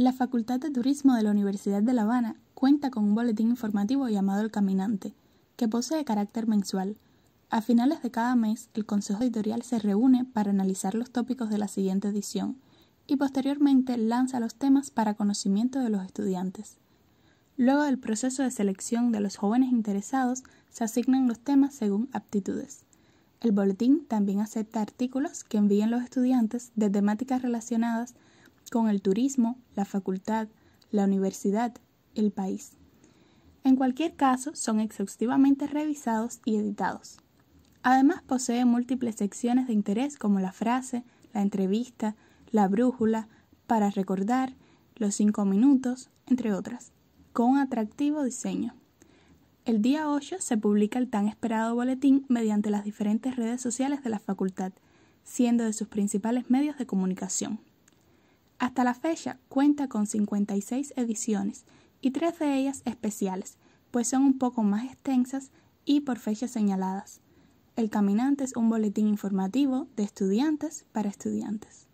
La Facultad de Turismo de la Universidad de La Habana cuenta con un boletín informativo llamado El Caminante, que posee carácter mensual. A finales de cada mes, el Consejo Editorial se reúne para analizar los tópicos de la siguiente edición y posteriormente lanza los temas para conocimiento de los estudiantes. Luego del proceso de selección de los jóvenes interesados, se asignan los temas según aptitudes. El boletín también acepta artículos que envíen los estudiantes de temáticas relacionadas con el turismo, la facultad, la universidad, el país. En cualquier caso, son exhaustivamente revisados y editados. Además, posee múltiples secciones de interés como la frase, la entrevista, la brújula, para recordar, los cinco minutos, entre otras, con atractivo diseño. El día 8 se publica el tan esperado boletín mediante las diferentes redes sociales de la facultad, siendo de sus principales medios de comunicación. Hasta la fecha cuenta con 56 ediciones y tres de ellas especiales, pues son un poco más extensas y por fechas señaladas. El Caminante es un boletín informativo de estudiantes para estudiantes.